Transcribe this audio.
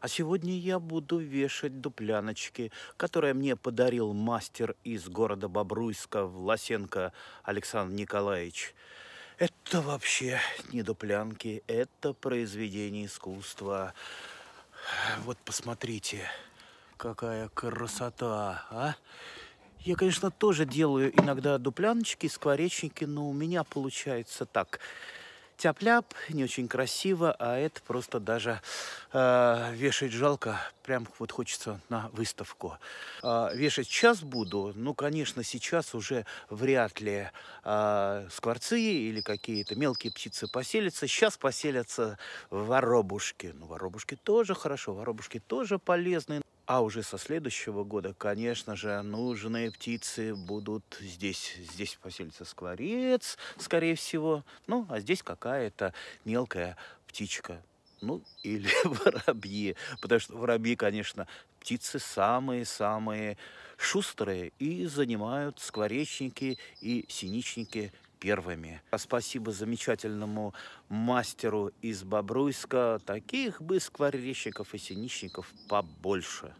А сегодня я буду вешать дупляночки, которые мне подарил мастер из города Бобруйска Власенко Александр Николаевич. Это вообще не дуплянки, это произведение искусства. Вот посмотрите, какая красота, а? Я, конечно, тоже делаю иногда дупляночки, скворечники, но у меня получается так – тяп-ляп, не очень красиво, а это просто даже э, вешать жалко, прям вот хочется на выставку. Э, вешать сейчас буду, ну, конечно, сейчас уже вряд ли э, скворцы или какие-то мелкие птицы поселятся. Сейчас поселятся воробушки. Ну, воробушки тоже хорошо, воробушки тоже полезные. А уже со следующего года, конечно же, нужные птицы будут здесь. Здесь поселится скворец, скорее всего. Ну, а здесь какая-то мелкая птичка. Ну, или воробьи. Потому что воробьи, конечно, птицы самые-самые шустрые. И занимают скворечники и синичники первыми. А спасибо замечательному мастеру из Бобруйска. Таких бы скворечников и синищников побольше.